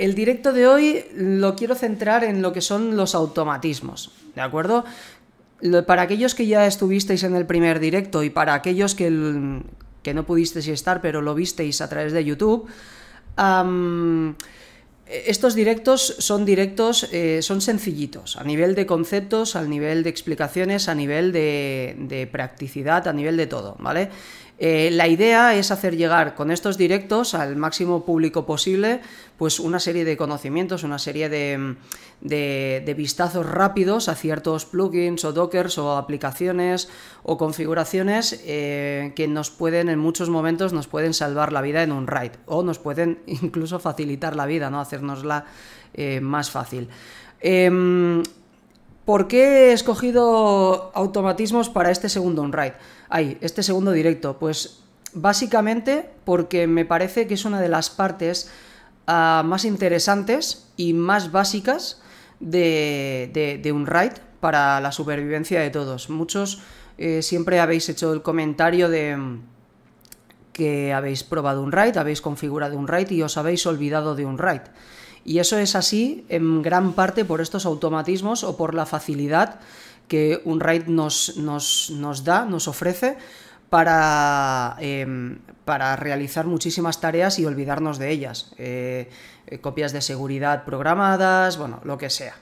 el directo de hoy lo quiero centrar en lo que son los automatismos, ¿de acuerdo? Para aquellos que ya estuvisteis en el primer directo y para aquellos que, no pudisteis estar pero lo visteis a través de YouTube, estos directos son directos, eh, son sencillitos, a nivel de conceptos, a nivel de explicaciones, a nivel de, de practicidad, a nivel de todo, ¿vale? Eh, la idea es hacer llegar con estos directos al máximo público posible pues una serie de conocimientos, una serie de, vistazos rápidos a ciertos plugins o dockers o aplicaciones o configuraciones eh, que nos pueden en muchos momentos nos pueden salvar la vida en un ride o nos pueden incluso facilitar la vida, ¿no? hacernosla eh, más fácil. Em, ¿Por qué he escogido automatismos para este segundo unride? ride Ay, este segundo directo, pues básicamente porque me parece que es una de las partes ah, más interesantes y más básicas de, un raid para la supervivencia de todos. Muchos eh, siempre habéis hecho el comentario de mm, que habéis probado un raid, habéis configurado un raid y os habéis olvidado de un raid. Y eso es así en gran parte por estos automatismos o por la facilidad que un RAID nos, da, nos ofrece em, para, realizar muchísimas tareas y olvidarnos de ellas. Eh, eh, copias de seguridad programadas, bueno, lo que sea.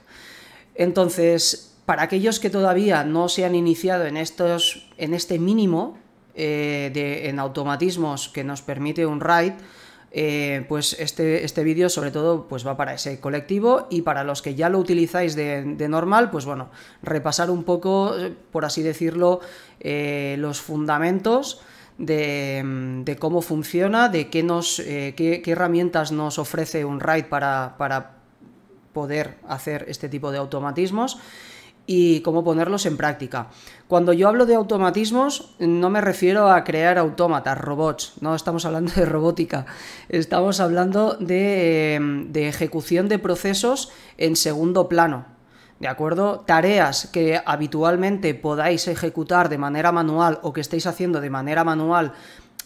Entonces, para aquellos que todavía no se han iniciado en, estos, en este mínimo eh, de, en automatismos que nos permite un RAID, eh, pues este, este, vídeo sobre todo pues va para ese colectivo y para los que ya lo utilizáis de, normal, pues bueno, repasar un poco, por así decirlo, eh, los fundamentos de, cómo funciona, de qué, nos, eh, qué, herramientas nos ofrece un RAID para poder hacer este tipo de automatismos y cómo ponerlos en práctica. Cuando yo hablo de automatismos, no me refiero a crear autómatas, robots, no estamos hablando de robótica, estamos hablando de, em, de ejecución de procesos en segundo plano, ¿De acuerdo? Tareas que habitualmente podáis ejecutar de manera manual o que estéis haciendo de manera manual,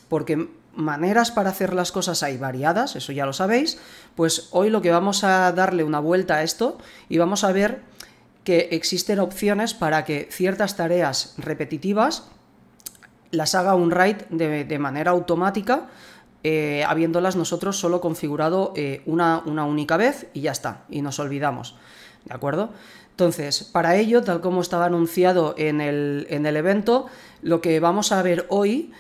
porque maneras para hacer las cosas hay variadas, eso ya lo sabéis, pues hoy lo que vamos a darle una vuelta a esto y vamos a ver que existen opciones para que ciertas tareas repetitivas las haga un de, manera automática, eh, habiéndolas nosotros solo configurado eh, una, única vez y ya está, y nos olvidamos. ¿De acuerdo? Entonces, para ello, tal como estaba anunciado en el, evento, lo que vamos a ver hoy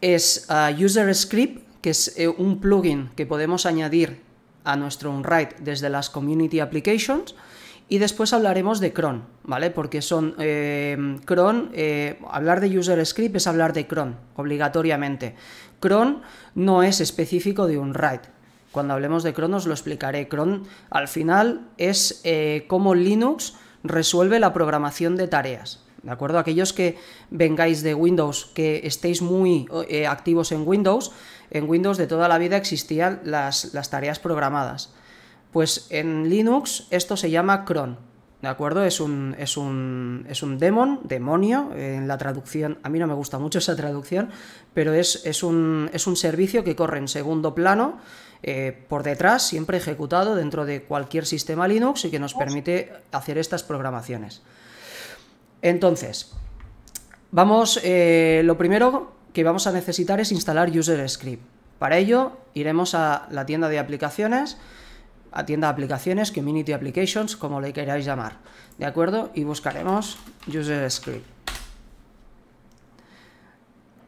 es User Script, que es eh, un plugin que podemos añadir a nuestro Unwrite desde las Community Applications y después hablaremos de cron, ¿vale? Porque son eh, cron, eh, hablar de user script es hablar de cron, obligatoriamente. Cron no es específico de un write. Cuando hablemos de cron os lo explicaré. Cron al final es eh, cómo Linux resuelve la programación de tareas. ¿De acuerdo? Aquellos que vengáis de Windows, que estéis muy activos en Windows, en Windows de toda la vida existían las tareas programadas. Pues en Linux esto se llama cron, ¿de acuerdo? Es un, es demon, demonio, en la traducción, a mí no me gusta mucho esa traducción, pero es, un, servicio que corre en segundo plano, eh, por detrás, siempre ejecutado dentro de cualquier sistema Linux y que nos permite hacer estas programaciones. Entonces, vamos, eh, lo primero que vamos a necesitar es instalar User Script. Para ello, iremos a la tienda de aplicaciones atienda aplicaciones, community applications, como le queráis llamar. ¿De acuerdo? Y buscaremos user script.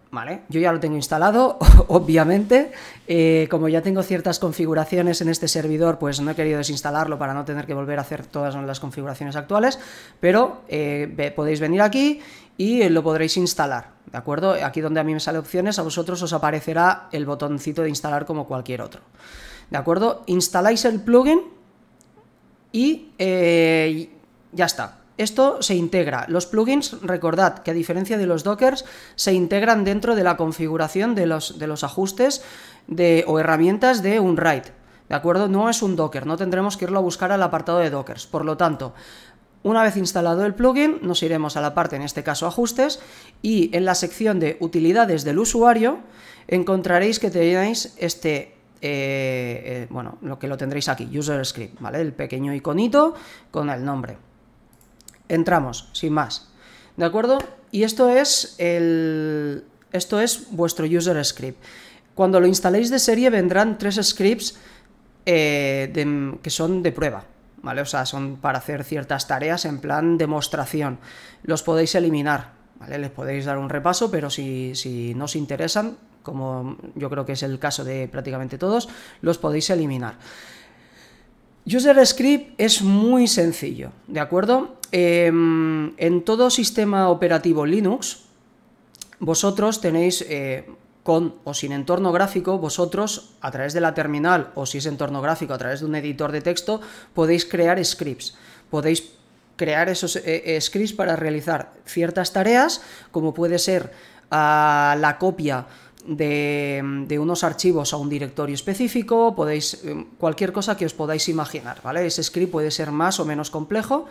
Vale, yo ya lo tengo instalado, obviamente. Eh, como ya tengo ciertas configuraciones en este servidor, pues no he querido desinstalarlo para no tener que volver a hacer todas las configuraciones actuales, pero eh, podéis venir aquí y lo podréis instalar, ¿de acuerdo? Aquí donde a mí me sale opciones, a vosotros os aparecerá el botoncito de instalar como cualquier otro. ¿de acuerdo? Instaláis el plugin eh, y ya está. Esto se integra. Los plugins, recordad que a diferencia de los dockers, se integran dentro de la configuración de los, de los ajustes de, o herramientas de un RAID. ¿De acuerdo? No es un docker, no tendremos que irlo a buscar al apartado de dockers. Por lo tanto, una vez instalado el plugin, nos iremos a la parte, en este caso, ajustes, y en la sección de utilidades del usuario encontraréis que tenéis este eh, eh, bueno, lo que lo tendréis aquí, user script, ¿vale? El pequeño iconito con el nombre. Entramos, sin más. ¿De acuerdo? Y esto es el. Esto es vuestro user script. Cuando lo instaléis de serie vendrán tres scripts eh, que son de prueba, ¿vale? O sea, son para hacer ciertas tareas en plan demostración. Los podéis eliminar, ¿vale? Les podéis dar un repaso, pero si, si no os interesan, como yo creo que es el caso de prácticamente todos, los podéis eliminar. User script es muy sencillo, ¿de acuerdo? Em, en todo sistema operativo Linux, vosotros tenéis, eh, con o sin entorno gráfico, vosotros a través de la terminal o si es entorno gráfico, a través de un editor de texto, podéis crear scripts. Podéis crear esos eh, eh, scripts para realizar ciertas tareas, como puede ser ah, la copia de, unos archivos a un directorio específico, podéis eh, cualquier cosa que os podáis imaginar, ¿vale? Ese script puede ser más o menos complejo,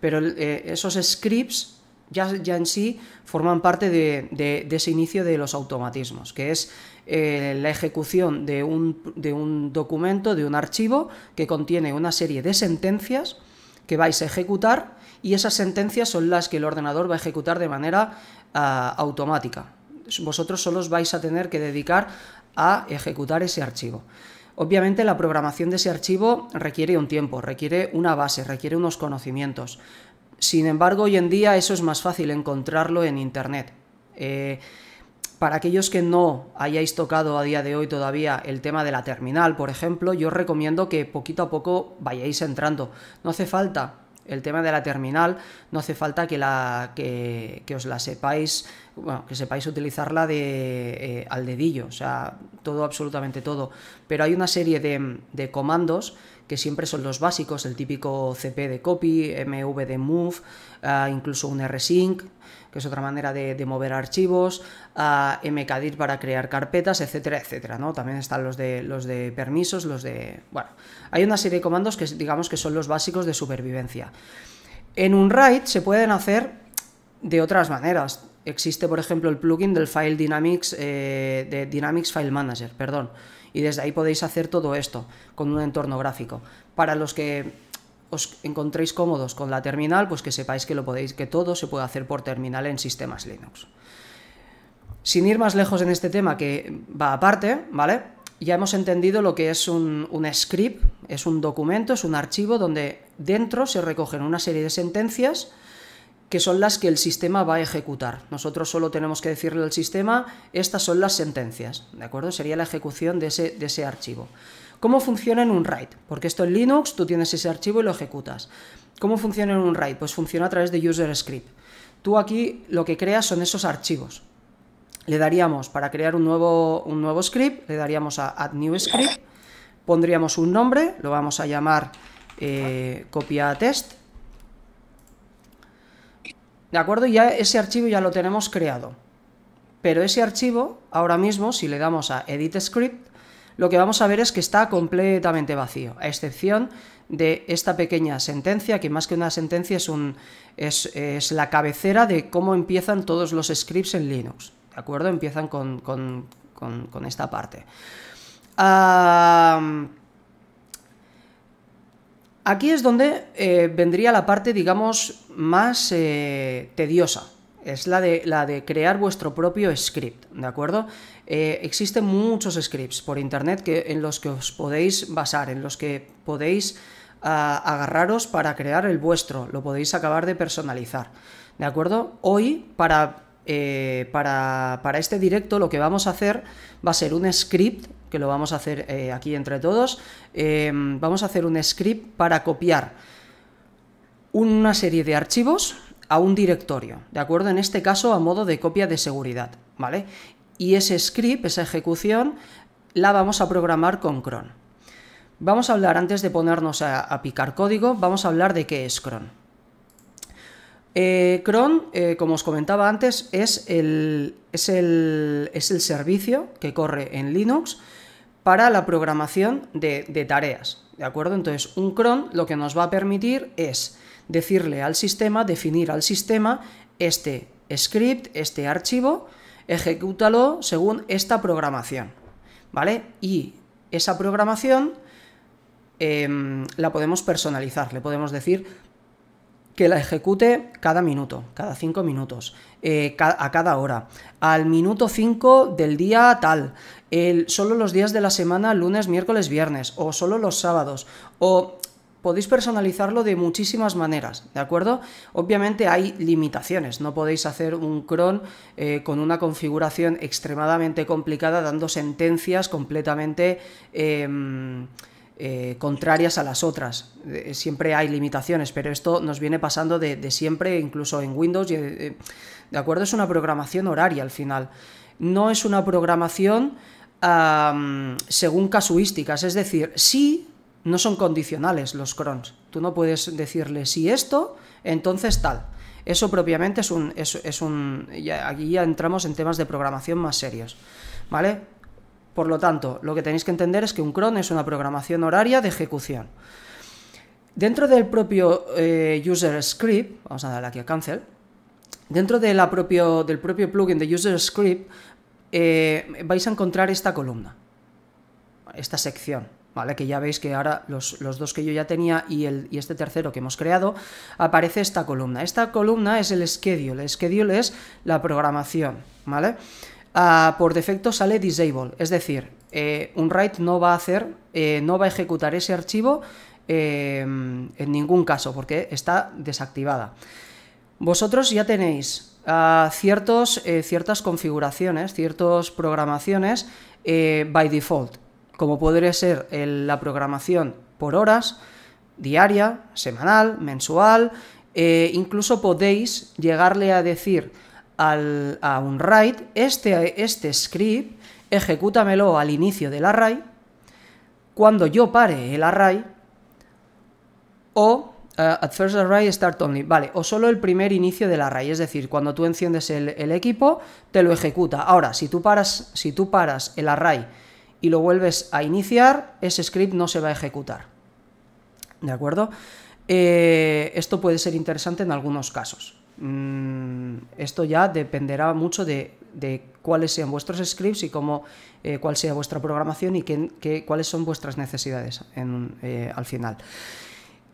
pero eh, esos scripts ya, en sí forman parte de, ese inicio de los automatismos, que es eh, la ejecución de un, documento, de un archivo que contiene una serie de sentencias que vais a ejecutar y esas sentencias son las que el ordenador va a ejecutar de manera ah, automática vosotros solo os vais a tener que dedicar a ejecutar ese archivo. Obviamente la programación de ese archivo requiere un tiempo, requiere una base, requiere unos conocimientos. Sin embargo, hoy en día eso es más fácil encontrarlo en Internet. Eh, para aquellos que no hayáis tocado a día de hoy todavía el tema de la terminal, por ejemplo, yo os recomiendo que poquito a poco vayáis entrando. No hace falta el tema de la terminal no hace falta que, la, que, os la sepáis, bueno, que sepáis utilizarla de, eh, al dedillo, o sea, todo, absolutamente todo. Pero hay una serie de, de comandos que siempre son los básicos, el típico CP de copy, MV de move, ah, incluso un rsync, que es otra manera de, mover archivos, ah, mkdir para crear carpetas, etcétera, etcétera, ¿no? También están los de, los de permisos, los de... Bueno, hay una serie de comandos que digamos que son los básicos de supervivencia. En un write se pueden hacer de otras maneras. Existe, por ejemplo, el plugin del File Dynamics, eh, de Dynamics File Manager, perdón, y desde ahí podéis hacer todo esto con un entorno gráfico. Para los que os encontréis cómodos con la terminal, pues que sepáis que lo podéis, que todo se puede hacer por terminal en sistemas Linux. Sin ir más lejos en este tema, que va aparte, ¿vale? Ya hemos entendido lo que es un, un script, es un documento, es un archivo donde dentro se recogen una serie de sentencias que son las que el sistema va a ejecutar. Nosotros solo tenemos que decirle al sistema, estas son las sentencias, ¿de acuerdo? Sería la ejecución de ese, de ese archivo. ¿Cómo funciona en un write? Porque esto en Linux tú tienes ese archivo y lo ejecutas. ¿Cómo funciona en un write? Pues funciona a través de user script. Tú aquí lo que creas son esos archivos. Le daríamos, para crear un nuevo, un nuevo script, le daríamos a add new script, pondríamos un nombre, lo vamos a llamar eh, copia test, ¿De acuerdo? Ya ese archivo ya lo tenemos creado. Pero ese archivo, ahora mismo, si le damos a Edit Script, lo que vamos a ver es que está completamente vacío, a excepción de esta pequeña sentencia, que más que una sentencia es, un, es, la cabecera de cómo empiezan todos los scripts en Linux. ¿De acuerdo? Empiezan con, esta parte. Ah... Aquí es donde eh, vendría la parte, digamos, más eh, tediosa. Es la de, la de, crear vuestro propio script, ¿de acuerdo? Eh, existen muchos scripts por internet que, en los que os podéis basar, en los que podéis ah, agarraros para crear el vuestro, lo podéis acabar de personalizar, ¿de acuerdo? Hoy, para, para, para este directo, lo que vamos a hacer va a ser un script que lo vamos a hacer eh, aquí entre todos, em, vamos a hacer un script para copiar una serie de archivos a un directorio, ¿de acuerdo? En este caso a modo de copia de seguridad, ¿vale? Y ese script, esa ejecución, la vamos a programar con cron. Vamos a hablar, antes de ponernos a, picar código, vamos a hablar de qué es cron. Eh, cron, eh, como os comentaba antes, es el, es, el, es el servicio que corre en Linux para la programación de, tareas. ¿De acuerdo? Entonces, un cron lo que nos va a permitir es decirle al sistema, definir al sistema este script, este archivo, ejecútalo según esta programación. ¿Vale? Y esa programación em, la podemos personalizar, le podemos decir que la ejecute cada minuto, cada cinco minutos, eh, a cada hora, al minuto 5 del día tal, solo los días de la semana, lunes, miércoles, viernes, o solo los sábados, o podéis personalizarlo de muchísimas maneras, ¿de acuerdo? Obviamente hay limitaciones, no podéis hacer un cron eh, con una configuración extremadamente complicada dando sentencias completamente... Em, eh, contrarias a las otras. Eh, siempre hay limitaciones, pero esto nos viene pasando de, siempre, incluso en Windows. ¿De acuerdo? Es una programación horaria al final. No es una programación según casuísticas, es decir, si no son condicionales los crons. Tú no puedes decirle si esto, entonces tal. Eso propiamente es un... Es, un ya, aquí ya entramos en temas de programación más serios. ¿Vale? Por lo tanto, lo que tenéis que entender es que un cron es una programación horaria de ejecución. Dentro del propio eh, user script, vamos a darle aquí a cancel, dentro de la propio, del propio plugin de user script eh, vais a encontrar esta columna, esta sección, ¿vale? Que ya veis que ahora los, dos que yo ya tenía y, el, este tercero que hemos creado, aparece esta columna. Esta columna es el schedule, el schedule es la programación, ¿vale? Ah, por defecto sale disable, es decir, eh, un write no va a hacer, eh, no va a ejecutar ese archivo en ningún caso, porque está desactivada. Vosotros ya tenéis ciertos, eh, ciertas configuraciones, ciertas programaciones eh, by default, como podría ser eh, la programación por horas, diaria, semanal, mensual, incluso podéis llegarle a decir a un RAID, este, este script, ejecútamelo al inicio del array, cuando yo pare el array, o eh, at first array start only, vale, o solo el primer inicio del array, es decir, cuando tú enciendes el, equipo, te lo ejecuta. Ahora, si tú paras, si tú paras el array y lo vuelves a iniciar, ese script no se va a ejecutar. ¿De acuerdo? Eh, esto puede ser interesante en algunos casos. Mm, esto ya dependerá mucho de, cuáles sean vuestros scripts y cómo, eh, cuál sea vuestra programación y qué, cuáles son vuestras necesidades al final.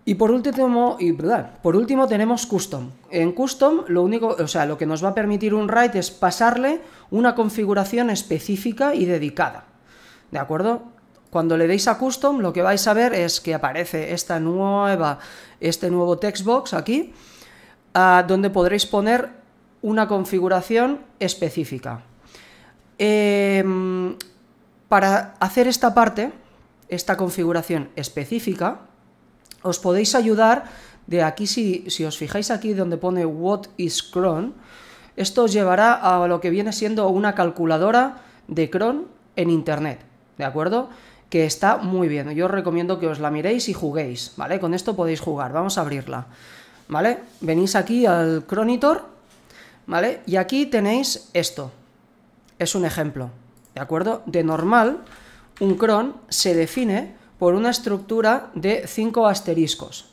Y por último, y, por último tenemos custom. En custom lo único, o sea, lo que nos va a permitir un write es pasarle una configuración específica y dedicada. ¿De acuerdo? Cuando le deis a custom, lo que vais a ver es que aparece esta nueva, este nuevo textbox aquí, ah, donde podréis poner una configuración específica. Em, para hacer esta parte, esta configuración específica, os podéis ayudar de aquí, si, os fijáis aquí donde pone What is cron, esto os llevará a lo que viene siendo una calculadora de cron en Internet, ¿de acuerdo? Que está muy bien, yo os recomiendo que os la miréis y juguéis, ¿vale? Con esto podéis jugar, vamos a abrirla, ¿vale? Venís aquí al Cronitor, ¿vale? Y aquí tenéis esto, es un ejemplo, ¿de acuerdo? De normal, un cron se define por una estructura de cinco asteriscos.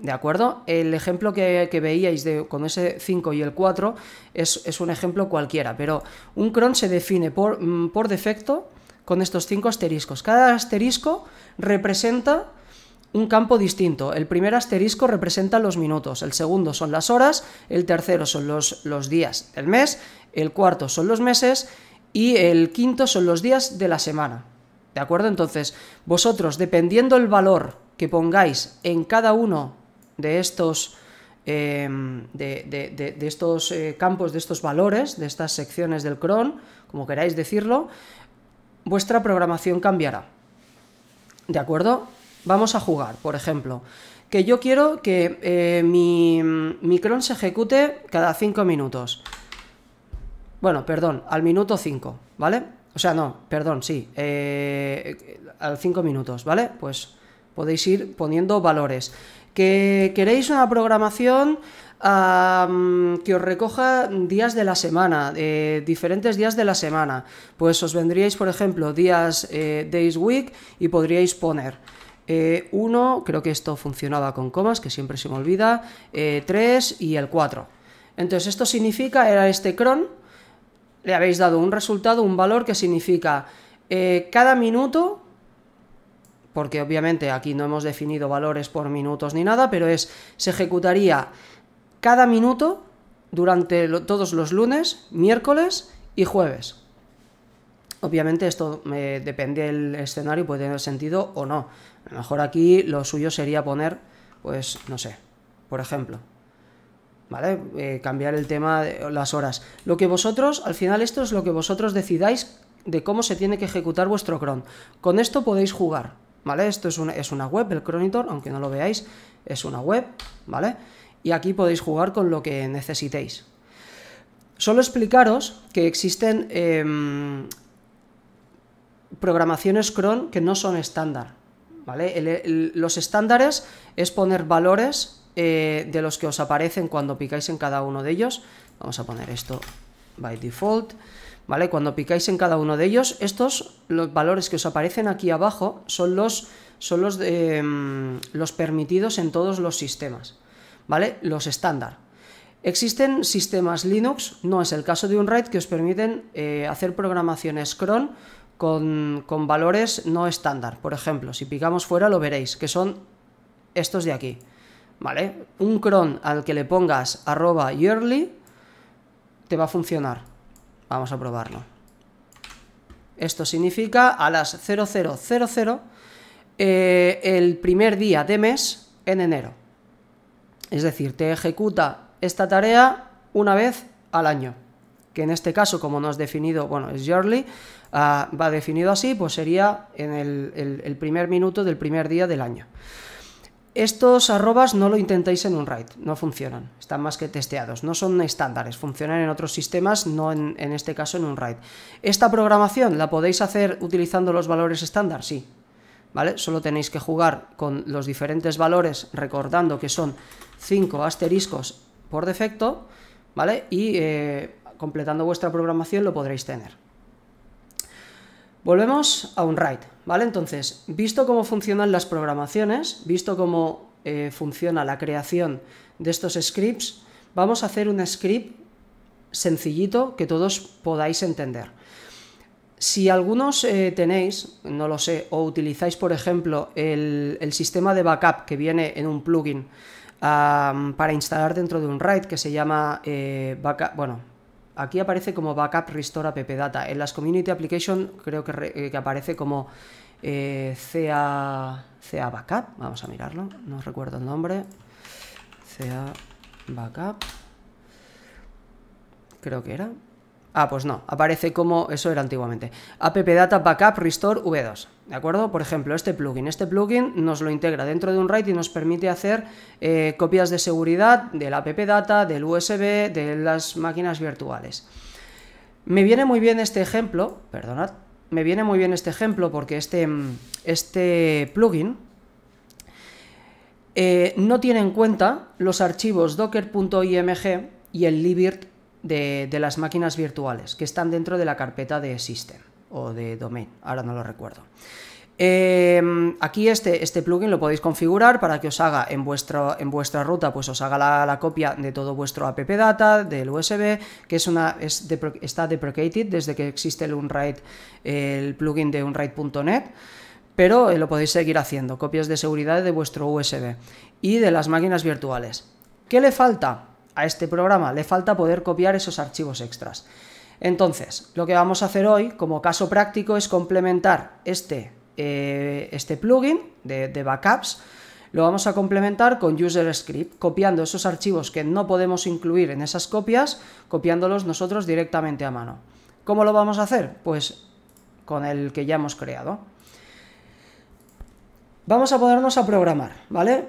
¿De acuerdo? El ejemplo que, veíais con ese 5 y el 4 es, un ejemplo cualquiera, pero un cron se define mm, por, defecto con estos cinco asteriscos. Cada asterisco representa un campo distinto. El primer asterisco representa los minutos, el segundo son las horas, el tercero son los, los días del mes, el cuarto son los meses y el quinto son los días de la semana. ¿De acuerdo? Entonces, vosotros, dependiendo el valor que pongáis en cada uno de estos, em, de, de, estos eh, campos, de estos valores, de estas secciones del cron, como queráis decirlo, vuestra programación cambiará. ¿De acuerdo? Vamos a jugar, por ejemplo, que yo quiero que eh, mi, mi cron se ejecute cada 5 minutos. Bueno, perdón, al minuto 5, ¿vale? O sea, no, perdón, sí. Eh, al 5 minutos, ¿vale? Pues podéis ir poniendo valores. Que queréis una programación que os recoja días de la semana, eh, diferentes días de la semana. Pues os vendríais, por ejemplo, días eh, Days Week y podríais poner 1, creo que esto funcionaba con comas, que siempre se me olvida, 3 y el 4. Entonces esto significa, era este cron, le habéis dado un resultado, un valor que significa eh, cada minuto, porque obviamente aquí no hemos definido valores por minutos ni nada, pero es, se ejecutaría cada minuto durante todos los lunes, miércoles y jueves. Obviamente esto eh, depende del escenario, puede tener sentido o no. A lo mejor aquí lo suyo sería poner, pues no sé, por ejemplo, ¿vale? Eh, cambiar el tema de las horas. Lo que vosotros, al final esto es lo que vosotros decidáis de cómo se tiene que ejecutar vuestro cron. Con esto podéis jugar, ¿vale? Esto es una, web, el Cronitor, aunque no lo veáis, es una web, ¿vale? Y aquí podéis jugar con lo que necesitéis. Solo explicaros que existen em, programaciones cron que no son estándar, ¿vale? los estándares es poner valores eh, de los que os aparecen cuando picáis en cada uno de ellos. Vamos a poner esto by default. ¿Vale? Cuando picáis en cada uno de ellos, estos los valores que os aparecen aquí abajo son los, son los, em, los permitidos en todos los sistemas. ¿Vale? Los estándar. Existen sistemas Linux, no es el caso de un RAID, que os permiten eh, hacer programaciones cron con, con valores no estándar. Por ejemplo, si picamos fuera lo veréis, que son estos de aquí. Un cron al que le pongas arroba yearly te va a funcionar. Vamos a probarlo. Esto significa a las 0000 eh, el primer día de mes en enero. Es decir, te ejecuta esta tarea una vez al año. Que en este caso, como no es definido, bueno, es yearly, ah, va definido así, pues sería en el primer minuto del primer día del año. Estos arrobas no lo intentéis en un RAID, no funcionan, están más que testeados, no son estándares, funcionan en otros sistemas, no en, este caso en un RAID. ¿Esta programación la podéis hacer utilizando los valores estándar? Sí, ¿vale? Solo tenéis que jugar con los diferentes valores, recordando que son 5 asteriscos por defecto, ¿vale? Y eh, completando vuestra programación lo podréis tener. Volvemos a un RAID, ¿vale? Entonces, visto cómo funcionan las programaciones, visto cómo eh, funciona la creación de estos scripts, vamos a hacer un script sencillito que todos podáis entender. Si algunos eh, tenéis, no lo sé, o utilizáis, por ejemplo, el, sistema de backup que viene en un plugin para instalar dentro de un RAID que se llama eh, backup, bueno, aquí aparece como backup restore Pepe data. En las community application creo que, eh, aparece como eh, CA, CA backup. Vamos a mirarlo, no recuerdo el nombre. CA backup. Creo que era. Ah, pues no, aparece como eso era antiguamente. App Data backup restore v2, ¿de acuerdo? Por ejemplo, este plugin. Este plugin nos lo integra dentro de un RAID y nos permite hacer eh, copias de seguridad del data, del USB, de las máquinas virtuales. Me viene muy bien este ejemplo, perdonad, me viene muy bien este ejemplo porque este, este plugin eh, no tiene en cuenta los archivos docker.img y el libirt de, las máquinas virtuales que están dentro de la carpeta de system o de domain, ahora no lo recuerdo. Em, aquí este, este, plugin lo podéis configurar para que os haga en, vuestro, en vuestra ruta, pues os haga la, copia de todo vuestro app data, del USB, que es una, está deprecated desde que existe el Unraid, el plugin de Unraid.net, pero eh, lo podéis seguir haciendo, copias de seguridad de vuestro USB y de las máquinas virtuales. ¿Qué le falta? a este programa le falta poder copiar esos archivos extras. Entonces, lo que vamos a hacer hoy, como caso práctico, es complementar este, eh, este plugin de, backups, lo vamos a complementar con user script, copiando esos archivos que no podemos incluir en esas copias, copiándolos nosotros directamente a mano. ¿Cómo lo vamos a hacer? Pues con el que ya hemos creado. Vamos a ponernos a programar, ¿vale?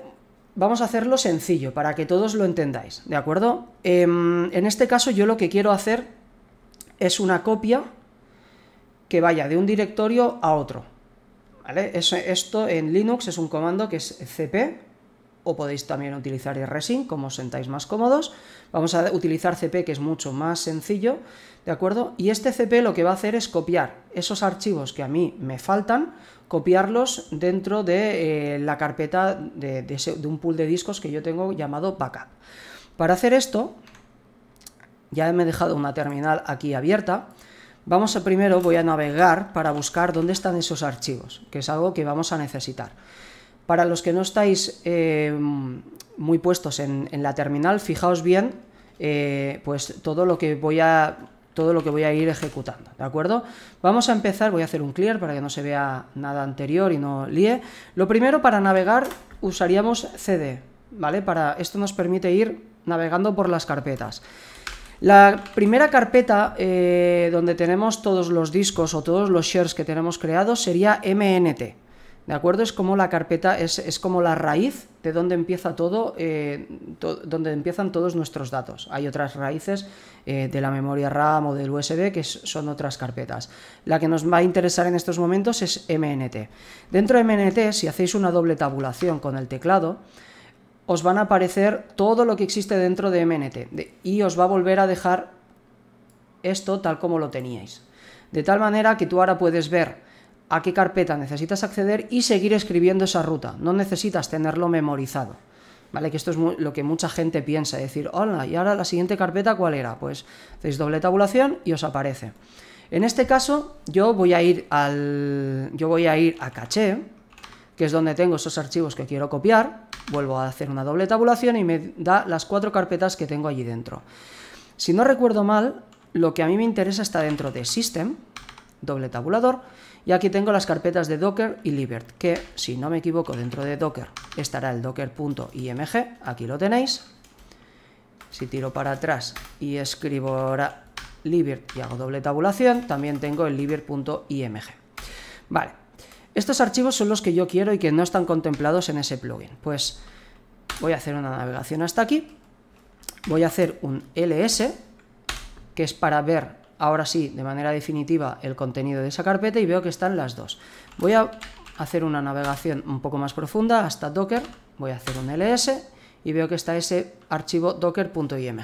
Vamos a hacerlo sencillo para que todos lo entendáis, ¿de acuerdo? Em, en este caso yo lo que quiero hacer es una copia que vaya de un directorio a otro. ¿Vale? esto en Linux es un comando que es cp o podéis también utilizar rsync como os sentáis más cómodos. Vamos a utilizar CP, que es mucho más sencillo, ¿de acuerdo? Y este CP lo que va a hacer es copiar esos archivos que a mí me faltan, copiarlos dentro de eh, la carpeta de, de un pool de discos que yo tengo llamado backup. Para hacer esto, ya me he dejado una terminal aquí abierta, Vamos a primero, voy a navegar para buscar dónde están esos archivos, que es algo que vamos a necesitar. Para los que no estáis eh, muy puestos en, la terminal, fijaos bien eh, pues todo lo que voy a todo lo que voy a ir ejecutando, ¿de acuerdo? Vamos a empezar, voy a hacer un clear para que no se vea nada anterior y no líe. Lo primero, para navegar usaríamos CD, ¿vale? Para, esto nos permite ir navegando por las carpetas. La primera carpeta eh, donde tenemos todos los discos o todos los shares que tenemos creados sería MNT, ¿De acuerdo? Es como la carpeta, es, como la raíz de donde empieza todo, eh, donde empiezan todos nuestros datos. Hay otras raíces eh, de la memoria RAM o del USB que son otras carpetas. La que nos va a interesar en estos momentos es MNT. Dentro de MNT, si hacéis una doble tabulación con el teclado, os van a aparecer todo lo que existe dentro de MNT y os va a volver a dejar esto tal como lo teníais. De tal manera que tú ahora puedes ver a qué carpeta necesitas acceder y seguir escribiendo esa ruta. No necesitas tenerlo memorizado. ¿Vale? Que esto es lo que mucha gente piensa, decir, hola, ¿y ahora la siguiente carpeta cuál era? Pues hacéis doble tabulación y os aparece. En este caso, yo voy a ir al. Yo voy a ir a caché, que es donde tengo esos archivos que quiero copiar. Vuelvo a hacer una doble tabulación y me da las cuatro carpetas que tengo allí dentro. Si no recuerdo mal, lo que a mí me interesa está dentro de System, doble tabulador y aquí tengo las carpetas de Docker y Libert, que si no me equivoco dentro de Docker estará el docker.img, aquí lo tenéis. Si tiro para atrás y escribo ahora Libert y hago doble tabulación, también tengo el libert.img. Vale, estos archivos son los que yo quiero y que no están contemplados en ese plugin. Pues voy a hacer una navegación hasta aquí, voy a hacer un ls, que es para ver ahora sí, de manera definitiva, el contenido de esa carpeta y veo que están las dos. Voy a hacer una navegación un poco más profunda hasta Docker, voy a hacer un ls y veo que está ese archivo docker.img.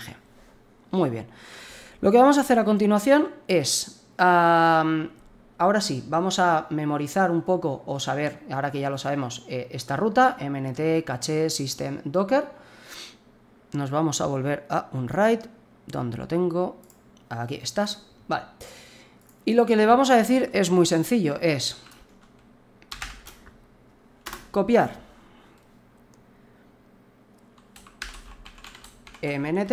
Muy bien. Lo que vamos a hacer a continuación es, ahora sí, vamos a memorizar un poco o saber, ahora que ya lo sabemos, eh, esta ruta, mnt, caché, system, docker. Nos vamos a volver a un write, donde lo tengo, aquí estás. Vale. Y lo que le vamos a decir es muy sencillo, es copiar mnt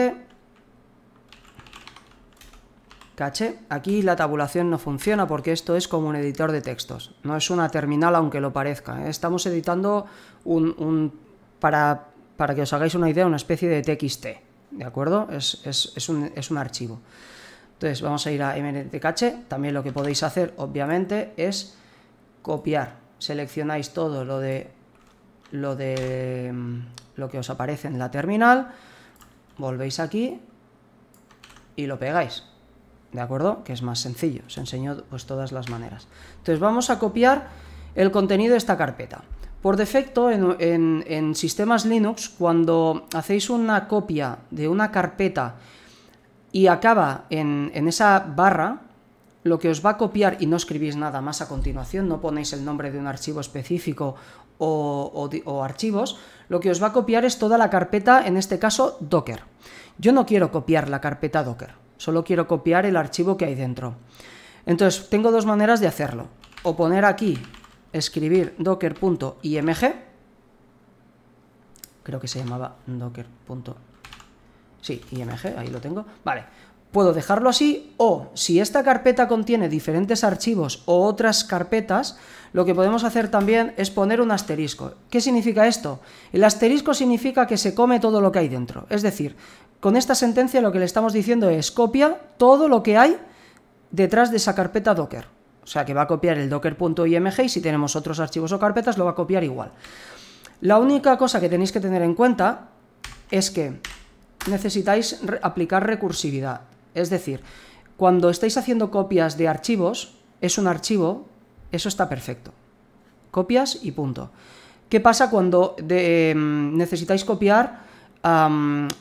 caché. Aquí la tabulación no funciona porque esto es como un editor de textos, no es una terminal aunque lo parezca. ¿eh? Estamos editando un, un para, para, que os hagáis una idea, una especie de txt, ¿de acuerdo? Es, es, es, un, es un archivo. Entonces vamos a ir a MNT También lo que podéis hacer, obviamente, es copiar. Seleccionáis todo lo de lo de mm, lo que os aparece en la terminal. Volvéis aquí y lo pegáis. ¿De acuerdo? Que es más sencillo. Os enseño pues todas las maneras. Entonces vamos a copiar el contenido de esta carpeta. Por defecto, en sistemas Linux, cuando hacéis una copia de una carpeta y acaba en, esa barra lo que os va a copiar y no escribís nada más a continuación, no ponéis el nombre de un archivo específico o, o, archivos, lo que os va a copiar es toda la carpeta, en este caso Docker. Yo no quiero copiar la carpeta Docker, solo quiero copiar el archivo que hay dentro. Entonces, tengo dos maneras de hacerlo. O poner aquí, escribir docker.img, creo que se llamaba docker.img, Sí, IMG, ahí lo tengo. Vale, puedo dejarlo así o si esta carpeta contiene diferentes archivos o otras carpetas, lo que podemos hacer también es poner un asterisco. ¿Qué significa esto? El asterisco significa que se come todo lo que hay dentro. Es decir, con esta sentencia lo que le estamos diciendo es copia todo lo que hay detrás de esa carpeta Docker. O sea que va a copiar el docker.img y si tenemos otros archivos o carpetas lo va a copiar igual. La única cosa que tenéis que tener en cuenta es que necesitáis aplicar recursividad. Es decir, cuando estáis haciendo copias de archivos, es un archivo, eso está perfecto. Copias y punto. ¿Qué pasa cuando em, necesitáis copiar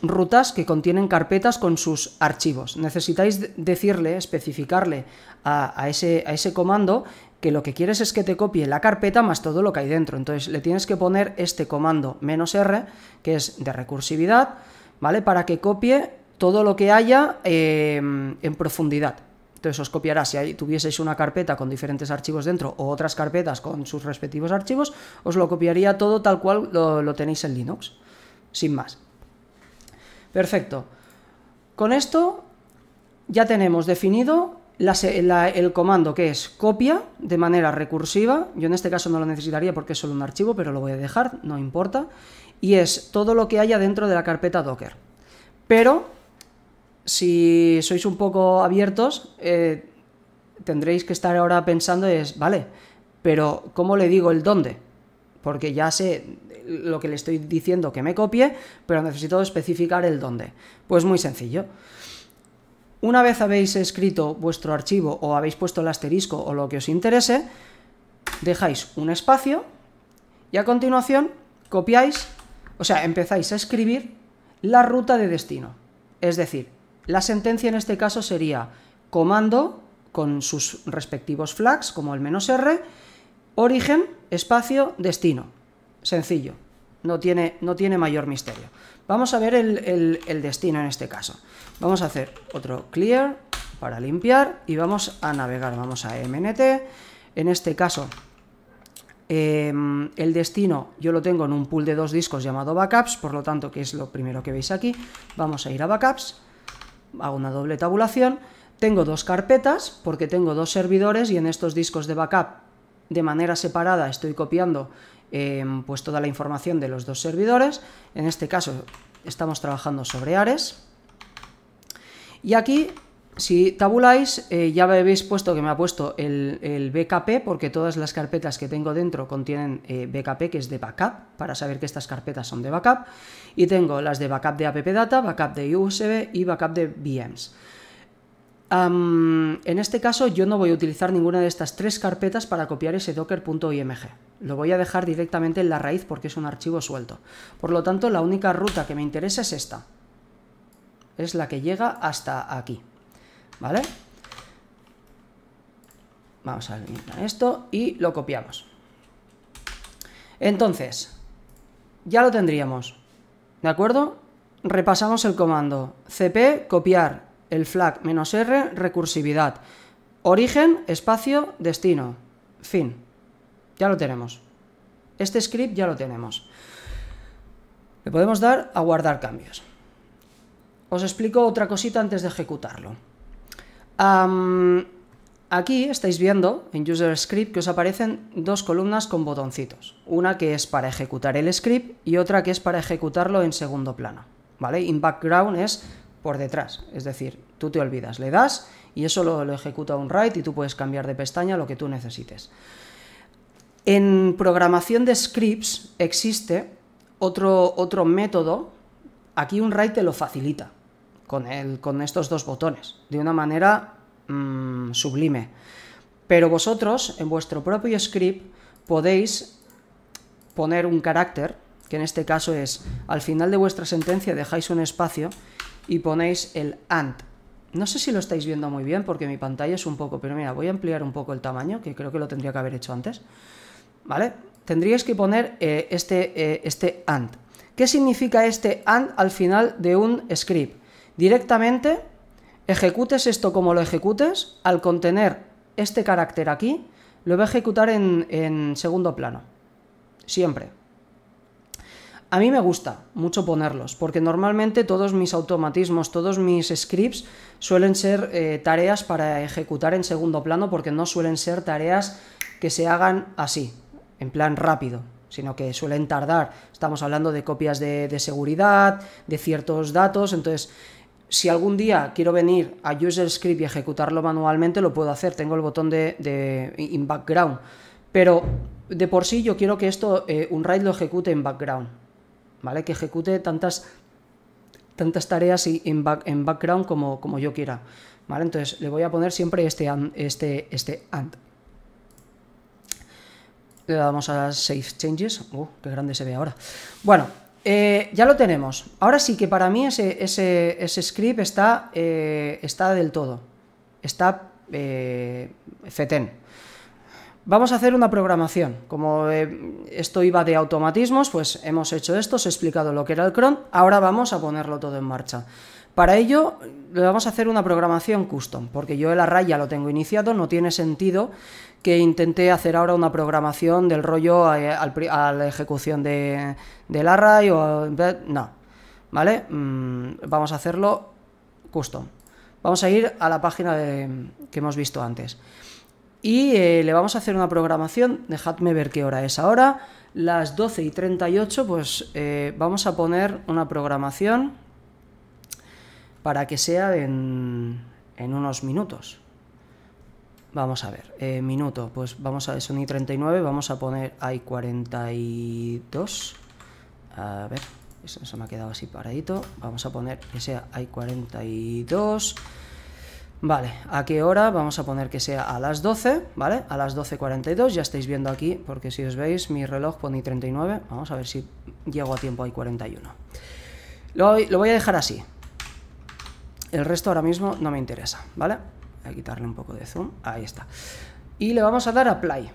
rutas que contienen carpetas con sus archivos? Necesitáis decirle, especificarle a, ese, a ese comando que lo que quieres es que te copie la carpeta más todo lo que hay dentro. Entonces le tienes que poner este comando menos R, que es de recursividad, ¿vale? Para que copie todo lo que haya em, en profundidad. Entonces os copiará, si tuvieseis una carpeta con diferentes archivos dentro o otras carpetas con sus respectivos archivos, os lo copiaría todo tal cual lo, tenéis en Linux, sin más. Perfecto. Con esto ya tenemos definido el comando que es copia de manera recursiva, yo en este caso no lo necesitaría porque es solo un archivo, pero lo voy a dejar, no importa, y es todo lo que haya dentro de la carpeta Docker. Pero si sois un poco abiertos, eh, tendréis que estar ahora pensando es, vale, pero ¿cómo le digo el dónde? Porque ya sé lo que le estoy diciendo que me copie, pero necesito especificar el dónde. Pues muy sencillo. Una vez habéis escrito vuestro archivo o habéis puesto el asterisco o lo que os interese, dejáis un espacio y a continuación copiáis o sea, empezáis a escribir la ruta de destino. Es decir, la sentencia en este caso sería comando con sus respectivos flags, como el menos R, origen, espacio, destino. Sencillo, no tiene, no tiene mayor misterio. Vamos a ver el, el destino en este caso. Vamos a hacer otro clear para limpiar y vamos a navegar. Vamos a MNT. En este caso Em, el destino yo lo tengo en un pool de dos discos llamado backups, por lo tanto, que es lo primero que veis aquí. Vamos a ir a backups, hago una doble tabulación. Tengo dos carpetas porque tengo dos servidores y en estos discos de backup de manera separada estoy copiando em, pues toda la información de los dos servidores. En este caso estamos trabajando sobre Ares. Y aquí si tabuláis, eh, ya habéis puesto que me ha puesto el, BKP, porque todas las carpetas que tengo dentro contienen eh, BKP, que es de backup, para saber que estas carpetas son de backup. Y tengo las de backup de AppData, backup de USB y backup de VMs. en este caso yo no voy a utilizar ninguna de estas tres carpetas para copiar ese docker.img. Lo voy a dejar directamente en la raíz porque es un archivo suelto. Por lo tanto, la única ruta que me interesa es esta. Es la que llega hasta aquí. ¿Vale? Vamos a eliminar esto y lo copiamos. Entonces, ya lo tendríamos. ¿De acuerdo? Repasamos el comando. cp copiar el flag "-r", recursividad. Origen, espacio, destino. Fin. Ya lo tenemos. Este script ya lo tenemos. Le podemos dar a guardar cambios. Os explico otra cosita antes de ejecutarlo aquí estáis viendo en User Script que os aparecen dos columnas con botoncitos. Una que es para ejecutar el script y otra que es para ejecutarlo en segundo plano. ¿Vale? In background es por detrás, es decir, tú te olvidas, le das y eso lo, ejecuta un write y tú puedes cambiar de pestaña lo que tú necesites. En programación de scripts existe otro, otro método, aquí un write te lo facilita, con, estos dos botones, de una manera mm, sublime. Pero vosotros, en vuestro propio script, podéis poner un carácter, que en este caso es, al final de vuestra sentencia dejáis un espacio y ponéis el AND. No sé si lo estáis viendo muy bien porque mi pantalla es un poco, pero mira, voy a ampliar un poco el tamaño, que creo que lo tendría que haber hecho antes. ¿Vale? Tendríais que poner eh, este, eh, este AND. ¿Qué significa este AND al final de un script? Directamente ejecutes esto como lo ejecutes, al contener este carácter aquí, lo va a ejecutar en, segundo plano. Siempre. A mí me gusta mucho ponerlos, porque normalmente todos mis automatismos, todos mis scripts suelen ser eh, tareas para ejecutar en segundo plano, porque no suelen ser tareas que se hagan así, en plan rápido, sino que suelen tardar. Estamos hablando de copias de seguridad, de ciertos datos, entonces si algún día quiero venir a User Script y ejecutarlo manualmente, lo puedo hacer. Tengo el botón de, de in background. Pero de por sí yo quiero que esto, eh, un RAID lo ejecute en background. ¿Vale? Que ejecute tantas, tantas tareas y en, background como, como, yo quiera. ¿Vale? Entonces le voy a poner siempre este este, este and. Le damos a Save Changes. Uh, qué grande se ve ahora. Bueno, eh, ya lo tenemos. Ahora sí que para mí ese, script eh, está, del todo. Está eh, Vamos a hacer una programación. Como eh, esto iba de automatismos, pues hemos hecho esto, os he explicado lo que era el cron. Ahora vamos a ponerlo todo en marcha. Para ello le vamos a hacer una programación custom, porque yo el array ya lo tengo iniciado, no tiene sentido que intenté hacer ahora una programación del rollo eh, a, la ejecución de, del array o... No, ¿vale? Mm, vamos a hacerlo custom. Vamos a ir a la página que hemos visto antes. Y eh, le vamos a hacer una programación, dejadme ver qué hora es ahora. Las 12 y 38, pues eh, vamos a poner una programación para que sea en unos minutos. Vamos a ver, eh, minuto, pues vamos a, un y 39, vamos a poner i 42. A ver, eso, se me ha quedado así paradito. Vamos a poner que sea i 42. Vale, ¿a qué hora? Vamos a poner que sea a las 12, ¿vale? A las 12.42, ya estáis viendo aquí, porque si os veis, mi reloj pone 39. Vamos a ver si llego a tiempo, i 41. Lo, lo voy a dejar así. El resto ahora mismo no me interesa, ¿vale? a quitarle un poco de zoom. Ahí está. Y le vamos a dar Apply.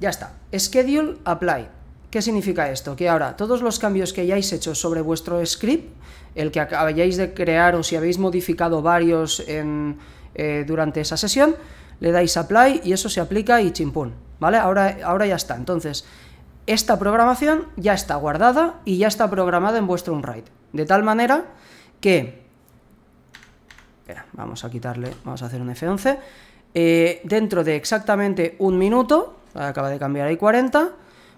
Ya está. Schedule Apply. ¿Qué significa esto? Que ahora todos los cambios que hayáis hecho sobre vuestro script, el que acabáis de crear o si habéis modificado varios eh, durante esa sesión, le dais apply y eso se aplica y chimpón ¿vale? Ahora, ahora ya está. Entonces, esta programación ya está guardada y ya está programada en vuestro unwrite. De tal manera que vamos a quitarle, vamos a hacer un F11. Eh, dentro de exactamente un minuto, acaba de cambiar ahí 40,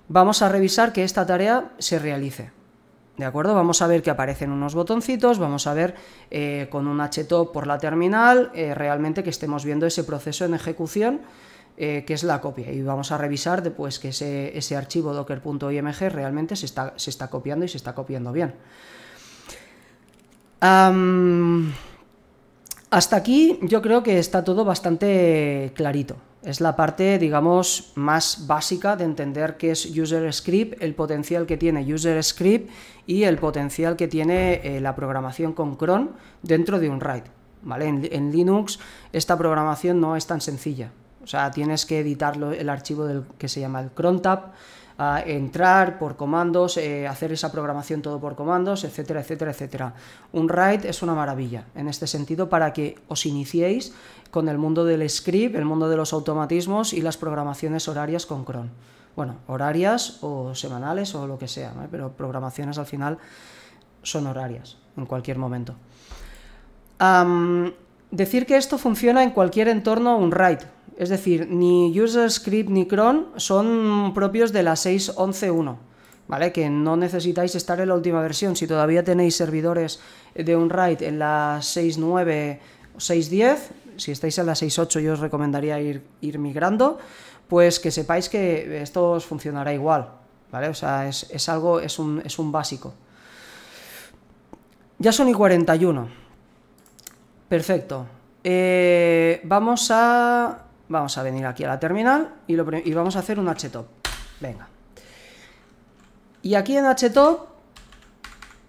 vamos a revisar que esta tarea se realice. ¿De acuerdo? Vamos a ver que aparecen unos botoncitos, vamos a ver eh, con un htop por la terminal, eh, realmente que estemos viendo ese proceso en ejecución, que es la copia. Y vamos a revisar después que ese, ese archivo docker.img realmente se está, se está copiando y se está copiando bien. Hasta aquí yo creo que está todo bastante clarito. Es la parte, digamos, más básica de entender qué es user script, el potencial que tiene user script y el potencial que tiene eh, la programación con cron dentro de un write. ¿vale? En, Linux esta programación no es tan sencilla. O sea, tienes que editar el archivo del, que se llama el crontab, a entrar por comandos, eh, hacer esa programación todo por comandos, etcétera, etcétera, etcétera. Un write es una maravilla en este sentido para que os iniciéis con el mundo del script, el mundo de los automatismos y las programaciones horarias con cron. Bueno, horarias o semanales o lo que sea, pero programaciones al final son horarias en cualquier momento. decir que esto funciona en cualquier entorno, un write. Es decir, ni user script ni cron son propios de la 6.11.1. ¿Vale? Que no necesitáis estar en la última versión. Si todavía tenéis servidores de un RAID en la 6.9 o 6.10, si estáis en la 6.8 yo os recomendaría ir, migrando, pues que sepáis que esto os funcionará igual, ¿vale? O sea, es, algo, es un, básico. Ya son y 41. Perfecto. Eh, vamos a Vamos a venir aquí a la terminal y, vamos a hacer un htop. Venga. Y aquí en htop,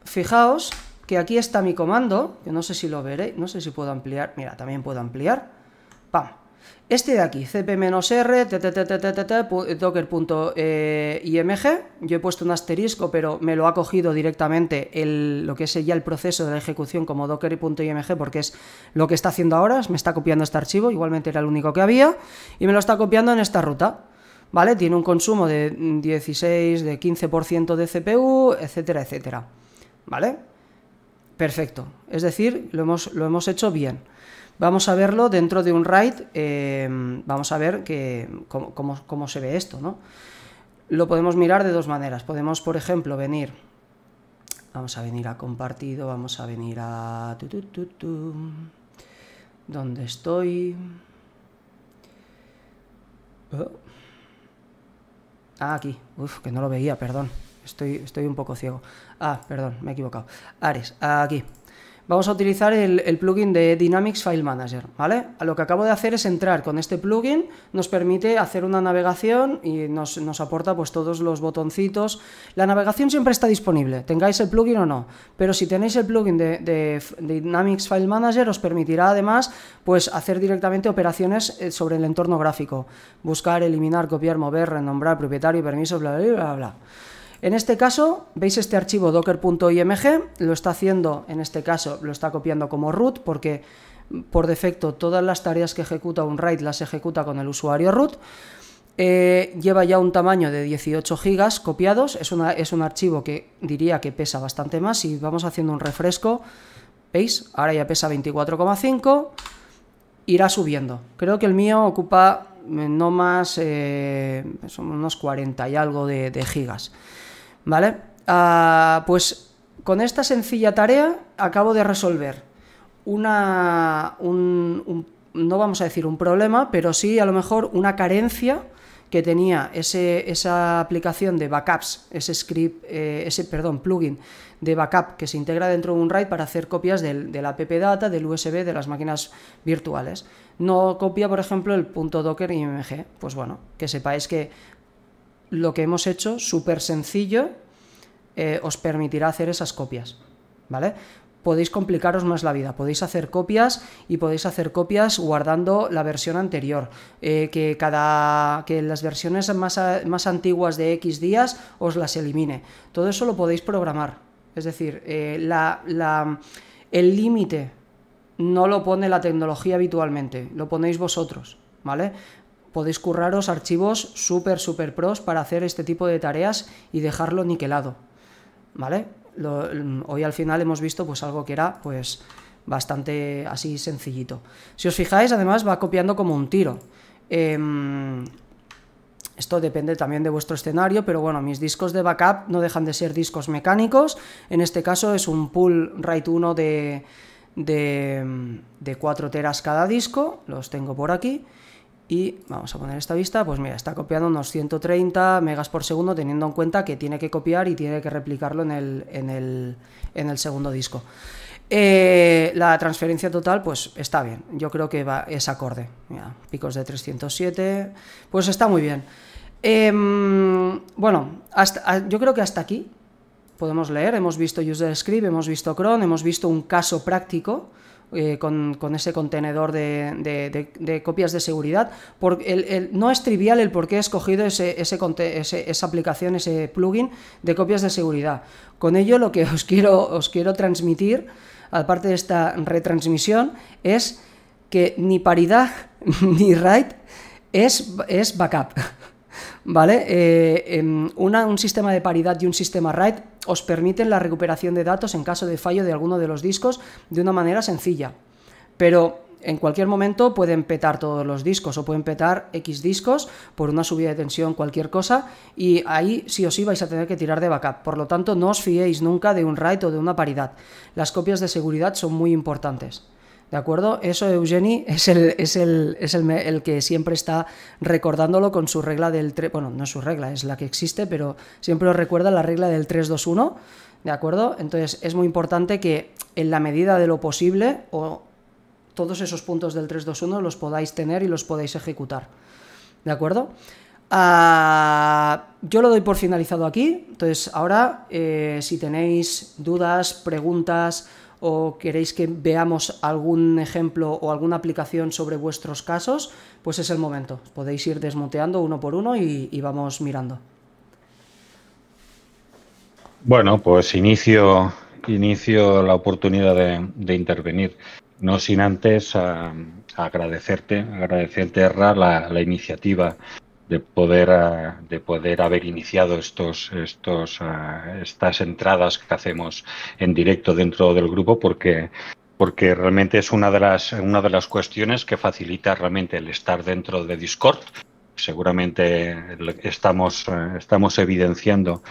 fijaos que aquí está mi comando, que no sé si lo veré, no sé si puedo ampliar. Mira, también puedo ampliar. Pam. Este de aquí, cp-r, docker.img, eh, yo he puesto un asterisco, pero me lo ha cogido directamente el, lo que es ya el proceso de la ejecución como docker.img, porque es lo que está haciendo ahora, me está copiando este archivo, igualmente era el único que había, y me lo está copiando en esta ruta. ¿Vale? Tiene un consumo de 16, de 15% de CPU, etcétera, etcétera. ¿Vale? Perfecto. Es decir, lo hemos, lo hemos hecho bien. Vamos a verlo dentro de un RAID, eh, vamos a ver que, cómo, se ve esto, ¿no? Lo podemos mirar de dos maneras. Podemos, por ejemplo, venir, vamos a venir a compartido, vamos a venir a... ¿Dónde estoy? Oh. Ah, aquí. Uf, que no lo veía, perdón. Estoy, estoy un poco ciego. Ah, perdón, me he equivocado. Ares, aquí vamos a utilizar el, plugin de Dynamics File Manager, ¿vale? Lo que acabo de hacer es entrar con este plugin, nos permite hacer una navegación y nos, aporta pues todos los botoncitos. La navegación siempre está disponible, tengáis el plugin o no, pero si tenéis el plugin de, Dynamics File Manager os permitirá además pues hacer directamente operaciones eh, sobre el entorno gráfico, buscar, eliminar, copiar, mover, renombrar, propietario, permiso, bla, bla, bla, bla. En este caso, veis este archivo docker.img, lo está haciendo, en este caso, lo está copiando como root porque por defecto todas las tareas que ejecuta un RAID las ejecuta con el usuario root. Eh, lleva ya un tamaño de 18 gigas copiados, es, una, es un archivo que diría que pesa bastante más, y vamos haciendo un refresco, veis, ahora ya pesa 24,5, irá subiendo. Creo que el mío ocupa eh, no más, eh, son unos 40 y algo de, de gigas. ¿Vale? Ah, pues con esta sencilla tarea acabo de resolver una, un, no vamos a decir un problema, pero sí a lo mejor una carencia que tenía ese, esa aplicación de backups, ese script, eh, ese perdón, plugin de backup que se integra dentro de un RAID para hacer copias de la app data, del USB, de las máquinas virtuales. No copia, por ejemplo, el punto .docker y Pues bueno, que sepáis que lo que hemos hecho, súper sencillo, eh, os permitirá hacer esas copias, ¿vale? Podéis complicaros más la vida, podéis hacer copias y podéis hacer copias guardando la versión anterior, eh, que, cada, que las versiones más, más antiguas de X días os las elimine. Todo eso lo podéis programar, es decir, eh, el límite no lo pone la tecnología habitualmente, lo ponéis vosotros, ¿vale? podéis curraros archivos súper, súper pros para hacer este tipo de tareas y dejarlo niquelado, ¿vale? Mm, hoy al final hemos visto pues algo que era pues bastante así sencillito. Si os fijáis, además va copiando como un tiro. Em, esto depende también de vuestro escenario, pero bueno, mis discos de backup no dejan de ser discos mecánicos. En este caso es un pull write 1 de, de, mm, de 4 teras cada disco, los tengo por aquí y vamos a poner esta vista, pues mira, está copiando unos 130 megas por segundo teniendo en cuenta que tiene que copiar y tiene que replicarlo en el, en el, segundo disco. Eh, la transferencia total, pues está bien, yo creo que va, es acorde, mira, picos de 307, pues está muy bien. Em, bueno, yo creo que hasta aquí podemos leer, hemos visto script, hemos visto cron, hemos visto un caso práctico, eh, con, ese contenedor de, copias de seguridad. Porque no es trivial el por qué he escogido esa aplicación, ese plugin de copias de seguridad. Con ello lo que os quiero, transmitir, aparte de esta retransmisión, es que ni paridad ni write es backup. ¿vale? Eh, em, un sistema de paridad y un sistema RAID os permiten la recuperación de datos en caso de fallo de alguno de los discos de una manera sencilla. Pero en cualquier momento pueden petar todos los discos o pueden petar X discos por una subida de tensión, cualquier cosa, y ahí sí o sí vais a tener que tirar de backup. Por lo tanto, no os fiéis nunca de un RAID o de una paridad. Las copias de seguridad son muy importantes. ¿De acuerdo? Eso Eugeni es, el, es, el, que siempre está recordándolo con su regla del 3. Bueno, no es su regla, es la que existe, pero siempre os recuerda la regla del 3-2-1. ¿De acuerdo? Entonces es muy importante que en la medida de lo posible o todos esos puntos del 3-2-1 los podáis tener y los podáis ejecutar. ¿De acuerdo? Ah, yo lo doy por finalizado aquí. Entonces ahora, eh, si tenéis dudas, preguntas o queréis que veamos algún ejemplo o alguna aplicación sobre vuestros casos, pues es el momento. Podéis ir desmonteando uno por uno y, vamos mirando. Bueno, pues inicio, inicio la oportunidad de, intervenir. No sin antes ah, agradecerte, agradecerte, Erra, la iniciativa de poder, ah, de poder haber iniciado estos, estos, ah, estas entradas que hacemos en directo dentro del grupo porque, porque realmente es una de, las, una de las cuestiones que facilita realmente el estar dentro de Discord. Seguramente estamos, eh, estamos evidenciando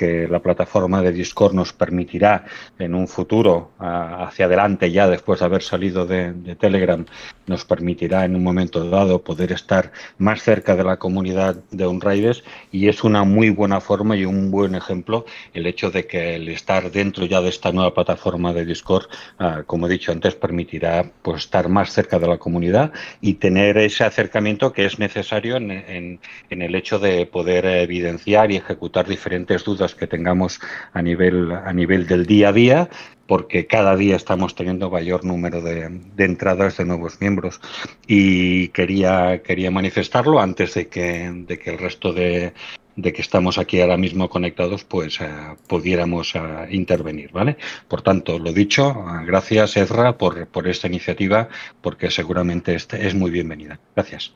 que la plataforma de Discord nos permitirá en un futuro, hacia adelante ya después de haber salido de, Telegram, nos permitirá en un momento dado poder estar más cerca de la comunidad de Unraiders y es una muy buena forma y un buen ejemplo el hecho de que el estar dentro ya de esta nueva plataforma de Discord, ah, como he dicho antes, permitirá pues, estar más cerca de la comunidad y tener ese acercamiento que es necesario en el hecho de poder evidenciar y ejecutar diferentes dudas que tengamos a nivel, a nivel del día a día, porque cada día estamos teniendo mayor número de, entradas de nuevos miembros. Y quería, quería manifestarlo antes de que, de que el resto de, que estamos aquí ahora mismo conectados, pues eh, pudiéramos eh, intervenir, ¿vale? Por tanto, lo dicho, gracias Ezra por, por esta iniciativa, porque seguramente este es muy bienvenida. Gracias.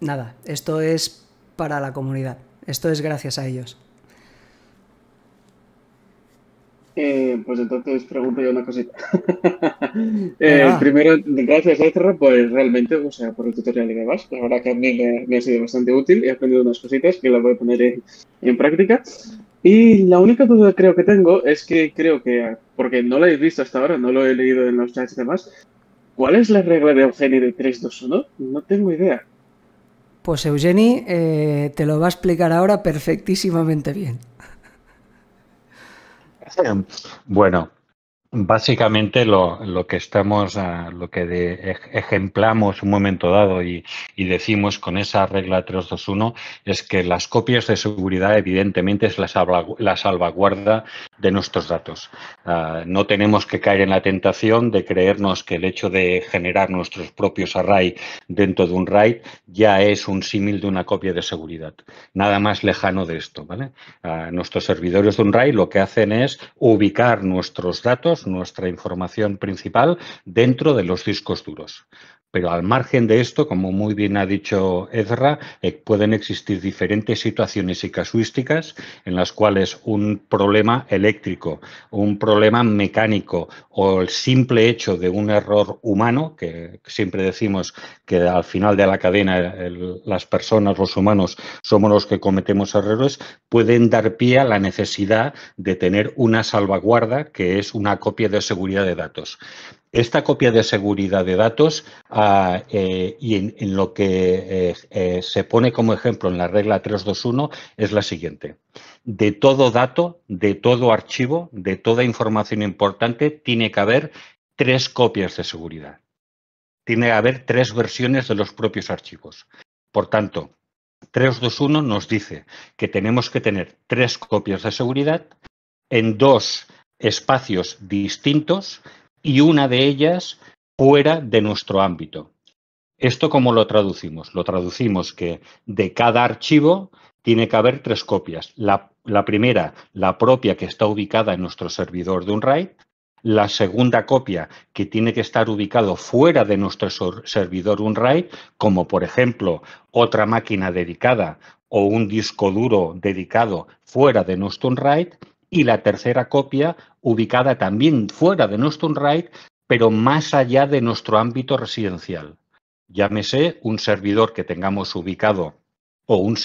Nada, esto es para la comunidad, esto es gracias a ellos. Eh, pues entonces pregunto yo una cosita. Eh, primero, gracias Ezra, pues realmente, o sea, por el tutorial y demás. La verdad que a mí me, ha sido bastante útil. y He aprendido unas cositas que las voy a poner en, práctica. Y la única duda creo que tengo es que creo que, porque no la he visto hasta ahora, no lo he leído en los chats y demás, ¿cuál es la regla de Eugeni de 3-2-1? No tengo idea. Pues Eugeni eh, te lo va a explicar ahora perfectísimamente bien. Bueno, Básicamente lo, que estamos, ah, lo que ejemplamos un momento dado y, decimos con esa regla 321 es que las copias de seguridad evidentemente es la, salvaguarda de nuestros datos. Ah, no tenemos que caer en la tentación de creernos que el hecho de generar nuestros propios array dentro de un RAID ya es un símil de una copia de seguridad. Nada más lejano de esto. Ah, nuestros servidores de un RAID lo que hacen es ubicar nuestros datos nuestra información principal dentro de los discos duros. Pero al margen de esto, como muy bien ha dicho Ezra, eh, pueden existir diferentes situaciones y casuísticas en las cuales un problema eléctrico, un problema mecánico o el simple hecho de un error humano, que siempre decimos que al final de la cadena las personas, los humanos, somos los que cometemos errores, pueden dar pie a la necesidad de tener una salvaguarda que es una copia de seguridad de datos. Esta copia de seguridad de datos ah, eh, y en, lo que eh, eh, se pone como ejemplo en la regla 321 es la siguiente. De todo dato, de todo archivo, de toda información importante, tiene que haber tres copias de seguridad. Tiene que haber tres versiones de los propios archivos. Por tanto, 321 nos dice que tenemos que tener tres copias de seguridad en dos espacios distintos y una de ellas fuera de nuestro ámbito. ¿Esto cómo lo traducimos? Lo traducimos que de cada archivo tiene que haber tres copias. La, primera, la propia que está ubicada en nuestro servidor de Unwrite. La segunda copia que tiene que estar ubicado fuera de nuestro servidor Unwrite, como por ejemplo otra máquina dedicada o un disco duro dedicado fuera de nuestro Unwrite y la tercera copia ubicada también fuera de right pero más allá de nuestro ámbito residencial. Llámese un servidor que tengamos ubicado o un,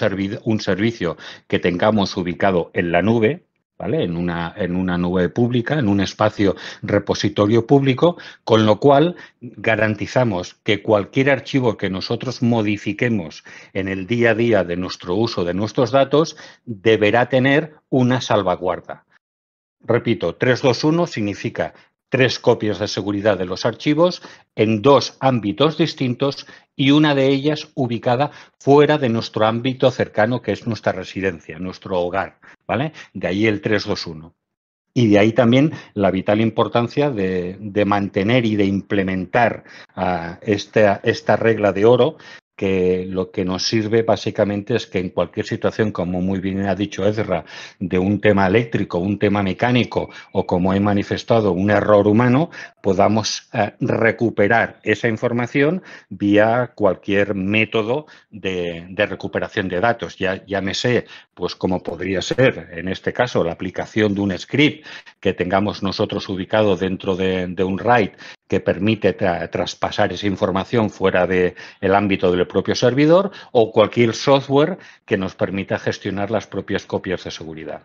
un servicio que tengamos ubicado en la nube, en una, en una nube pública, en un espacio repositorio público, con lo cual garantizamos que cualquier archivo que nosotros modifiquemos en el día a día de nuestro uso de nuestros datos deberá tener una salvaguarda. Repito, 321 significa tres copias de seguridad de los archivos en dos ámbitos distintos y una de ellas ubicada fuera de nuestro ámbito cercano, que es nuestra residencia, nuestro hogar, ¿vale? De ahí el 321. Y de ahí también la vital importancia de, de mantener y de implementar ah, esta, esta, regla de oro que lo que nos sirve básicamente es que en cualquier situación, como muy bien ha dicho Ezra, de un tema eléctrico, un tema mecánico o como he manifestado, un error humano, podamos eh, recuperar esa información vía cualquier método de, recuperación de datos. Ya, me sé, pues cómo podría ser en este caso la aplicación de un script que tengamos nosotros ubicado dentro de, de un RAID que permite traspasar esa información fuera del el ámbito del propio servidor o cualquier software que nos permita gestionar las propias copias de seguridad.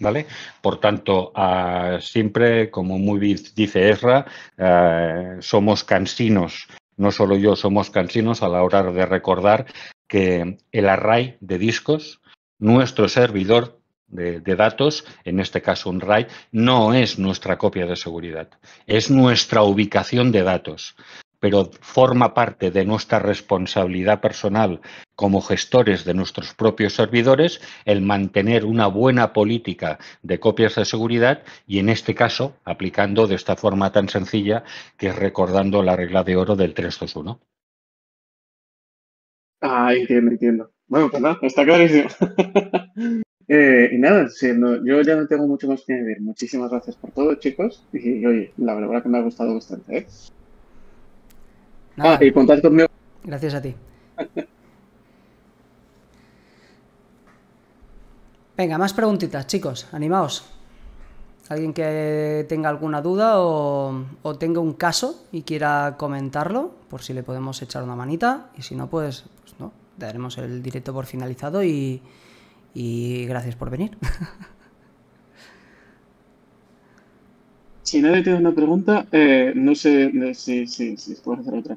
¿Vale? Por tanto, ah, siempre, como muy bien dice Esra, ah, somos cansinos, no solo yo, somos cansinos a la hora de recordar que el array de discos, nuestro servidor de, datos, en este caso un RAID, no es nuestra copia de seguridad, es nuestra ubicación de datos, pero forma parte de nuestra responsabilidad personal como gestores de nuestros propios servidores el mantener una buena política de copias de seguridad y en este caso aplicando de esta forma tan sencilla que recordando la regla de oro del 321. Ah, entiendo, entiendo. Bueno, pues está clarísimo. Eh, y nada, yo ya no tengo mucho más que añadir. Muchísimas gracias por todo, chicos. Y, oye, la verdad que me ha gustado bastante. ¿eh? Ah, y contad conmigo. Gracias a ti. Venga, más preguntitas, chicos, animaos. Alguien que tenga alguna duda o, tenga un caso y quiera comentarlo, por si le podemos echar una manita, y si no, pues, pues no, daremos el directo por finalizado y, y gracias por venir. Si nadie tiene una pregunta, eh, no sé eh, si, puedo puedes hacer otra.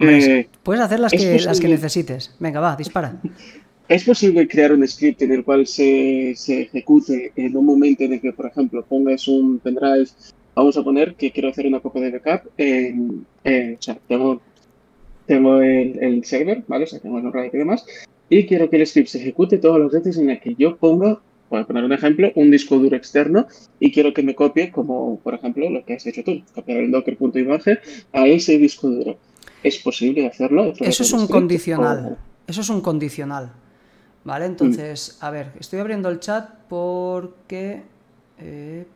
Eh, puedes hacer las que, las que necesites. Venga, va, dispara. ¿Es posible crear un script en el cual se, se ejecute en un momento en el que, por ejemplo, pongas un pendrive? Vamos a poner que quiero hacer una copia de backup. tengo, el, el, server, ¿vale? O sea, tengo el RAID y demás y quiero que el script se ejecute todos los veces en el que yo ponga, voy poner un ejemplo, un disco duro externo y quiero que me copie, como por ejemplo lo que has hecho tú, copiar el docker.image a ese disco duro. ¿Es posible hacerlo? Eso es un condicional. Eso es un condicional. Vale, entonces, mm. a ver, estoy abriendo el chat porque... Eh,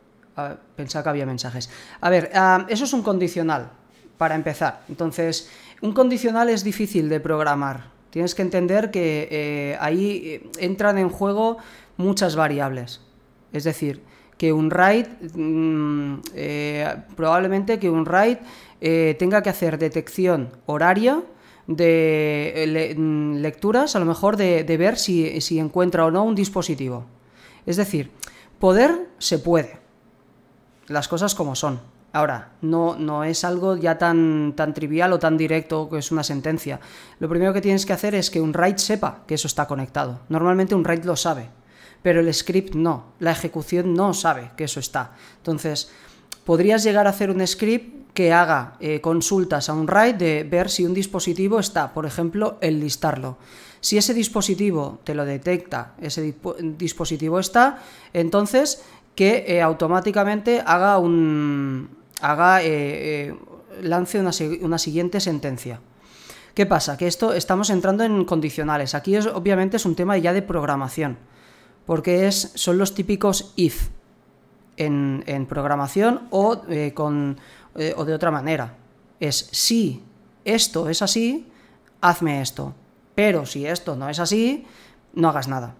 pensaba que había mensajes. A ver, ah, eso es un condicional, para empezar. Entonces, un condicional es difícil de programar, Tienes que entender que eh, ahí eh, entran en juego muchas variables. Es decir, que un RAID, mm, eh, probablemente que un RAID tenga que hacer detección horaria de mm, lecturas, a lo mejor de, ver si, encuentra o no un dispositivo. Es decir, poder se puede, las cosas como son. Ahora, no, no es algo ya tan, tan trivial o tan directo que es una sentencia. Lo primero que tienes que hacer es que un write sepa que eso está conectado. Normalmente un write lo sabe, pero el script no, la ejecución no sabe que eso está. Entonces, podrías llegar a hacer un script que haga eh, consultas a un write de ver si un dispositivo está, por ejemplo, el listarlo. Si ese dispositivo te lo detecta, ese dispositivo está, entonces que eh, automáticamente haga un, haga, eh, eh, lance una, siguiente sentencia. ¿Qué pasa? Que esto estamos entrando en condicionales. Aquí es, obviamente es un tema ya de programación, porque es, son los típicos if en, programación o, eh, con, o de otra manera. Es si esto es así, hazme esto. Pero si esto no es así, no hagas nada.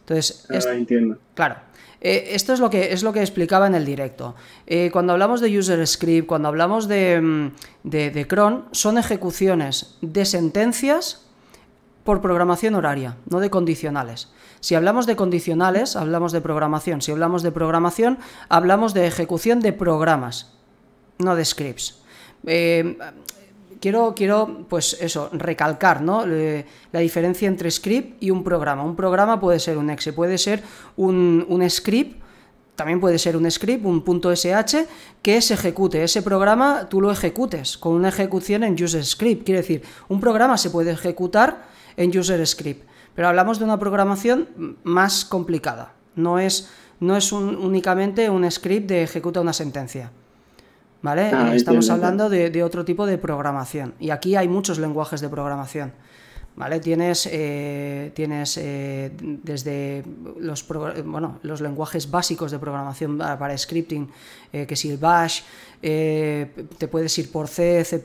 Entonces, ah, claro, eh, esto es lo, que, es lo que explicaba en el directo. Eh, cuando hablamos de user script, cuando hablamos mm, de, de, cron, son ejecuciones de sentencias por programación horaria, no de condicionales. Si hablamos de condicionales, hablamos de programación. Si hablamos de programación, hablamos de ejecución de programas, no de scripts. Eh, quiero, pues eso, recalcar, eh, la diferencia entre script y un programa. Un programa puede ser un exe, puede ser un, un script también puede ser un script, un .sh que se ejecute. Ese programa tú lo ejecutes con una ejecución en user script. Quiere decir, un programa se puede ejecutar en user script, pero hablamos de una programación más complicada. No es, no es únicamente un script de ejecuta una sentencia. ¿Vale? Ah, eh, estamos hablando de, otro tipo de programación. Y aquí hay muchos lenguajes de programación. ¿Vale? Tienes, eh, tienes eh, desde los, bueno, los lenguajes básicos de programación ah, para scripting, que si el bash, te puedes ir por C, C,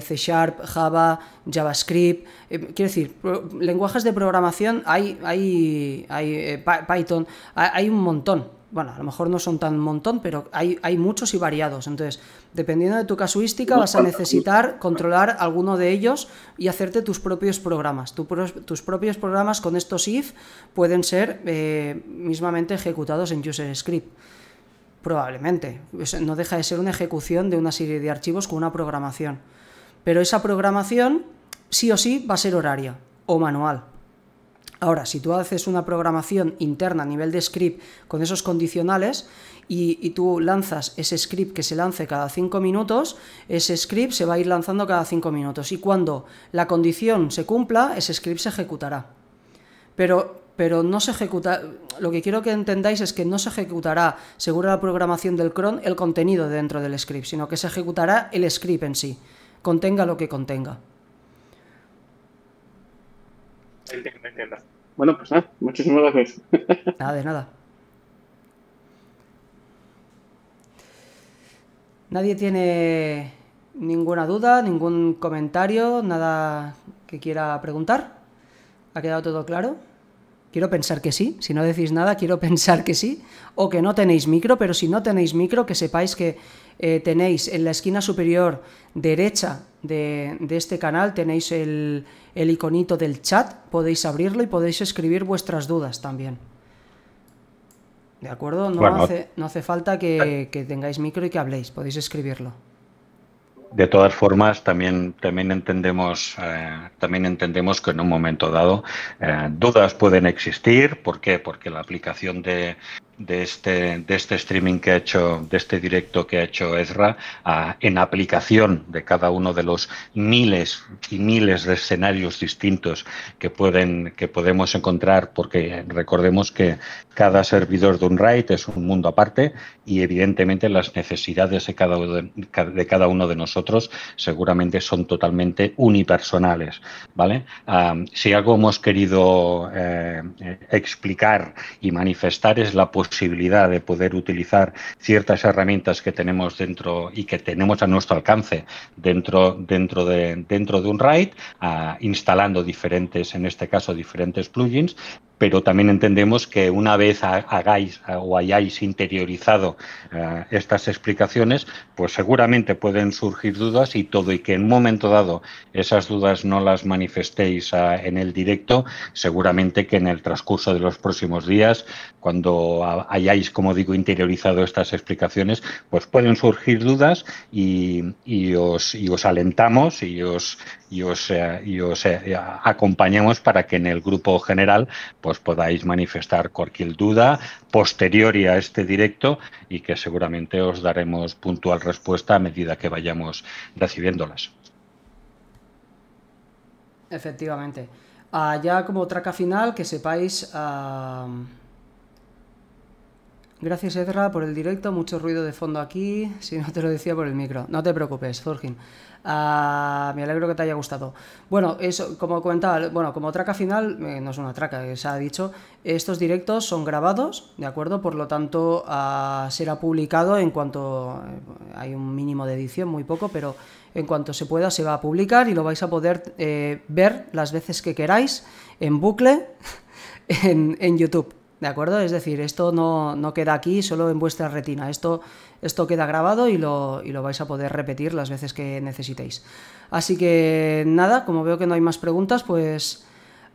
C Sharp, Java, JavaScript. quiero decir, lenguajes de programación hay, hay, hay Python, hay un montón bueno, a lo mejor no son tan montón, pero hay, muchos y variados. Entonces, dependiendo de tu casuística, vas a necesitar controlar alguno de ellos y hacerte tus propios programas. tus propios programas con estos if pueden ser eh, mismamente ejecutados en user script. Probablemente. No deja de ser una ejecución de una serie de archivos con una programación. Pero esa programación sí o sí va a ser horaria o manual. Ahora, si tú haces una programación interna a nivel de script con esos condicionales y, tú lanzas ese script que se lance cada 5 minutos, ese script se va a ir lanzando cada 5 minutos. Y cuando la condición se cumpla, ese script se ejecutará. Pero, no se ejecuta. Lo que quiero que entendáis es que no se ejecutará, según la programación del cron, el contenido dentro del script, sino que se ejecutará el script en sí, contenga lo que contenga. Bueno, pues nada, muchísimas gracias. Nada, de nada. Nadie tiene ninguna duda, ningún comentario, nada que quiera preguntar. ¿Ha quedado todo claro? Quiero pensar que sí. Si no decís nada, quiero pensar que sí. O que no tenéis micro, pero si no tenéis micro, que sepáis que eh, tenéis en la esquina superior derecha de, este canal, tenéis el, el iconito del chat, podéis abrirlo y podéis escribir vuestras dudas también. ¿De acuerdo? No, hace, falta que, tengáis micro y que habléis, podéis escribirlo. De todas formas, también, también, entendemos, eh, también entendemos que en un momento dado eh, dudas pueden existir. ¿Por qué? Porque la aplicación de, de este, de este streaming que ha hecho, de este directo que ha hecho Ezra, en aplicación de cada uno de los miles y miles de escenarios distintos que, pueden, que podemos encontrar, porque recordemos que cada servidor de un RAID es un mundo aparte y evidentemente las necesidades de cada, de cada uno de nosotros seguramente son totalmente unipersonales. ¿vale? Ah, si algo hemos querido eh, eh, explicar y manifestar es la posibilidad posibilidad de poder utilizar ciertas herramientas que tenemos dentro y que tenemos a nuestro alcance dentro, dentro, de, dentro de un RAID, ah, instalando diferentes, en este caso, diferentes plugins, pero también entendemos que una vez hagáis o hayáis interiorizado eh, estas explicaciones, pues seguramente pueden surgir dudas y todo, y que en un momento dado esas dudas no las manifestéis eh, en el directo, seguramente que en el transcurso de los próximos días, cuando hayáis, como digo, interiorizado estas explicaciones, pues pueden surgir dudas y, os, y os alentamos y os y os, eh, eh, eh, acompañamos para que en el grupo general pues, podáis manifestar cualquier duda posterior a este directo y que seguramente os daremos puntual respuesta a medida que vayamos recibiéndolas. Efectivamente. Ah, ya como traca final, que sepáis... Ah, Gracias Ezra por el directo, mucho ruido de fondo aquí, si no te lo decía por el micro. No te preocupes, Zorgin. Ah, me alegro que te haya gustado. Bueno, eso, como comentaba, bueno, como traca final, eh, no es una traca, eh, se ha dicho, estos directos son grabados, ¿de acuerdo? Por lo tanto, ah, será publicado en cuanto eh, hay un mínimo de edición, muy poco, pero en cuanto se pueda se va a publicar y lo vais a poder ver las veces que queráis en bucle en YouTube. ¿De acuerdo? Es decir, esto no, queda aquí solo en vuestra retina. Esto, esto queda grabado y lo, y lo, vais a poder repetir las veces que necesitéis. Así que nada, como veo que no hay más preguntas, pues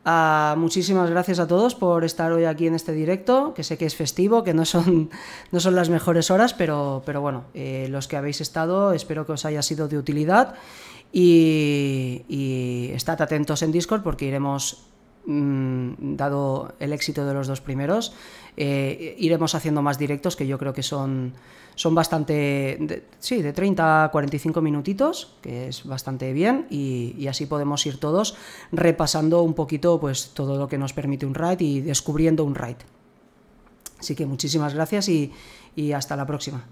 ah, muchísimas gracias a todos por estar hoy aquí en este directo, que sé que es festivo, que no son, no son las mejores horas, pero, pero bueno, eh, los que habéis estado, espero que os haya sido de utilidad. y estad atentos en Discord porque iremos Mm, dado el éxito de los dos primeros, eh, iremos haciendo más directos que yo creo que son, son bastante, de, sí, de 30 a 45 minutitos, que es bastante bien, y, así podemos ir todos repasando un poquito pues, todo lo que nos permite un RAID y descubriendo un RAID. Así que muchísimas gracias y hasta la próxima.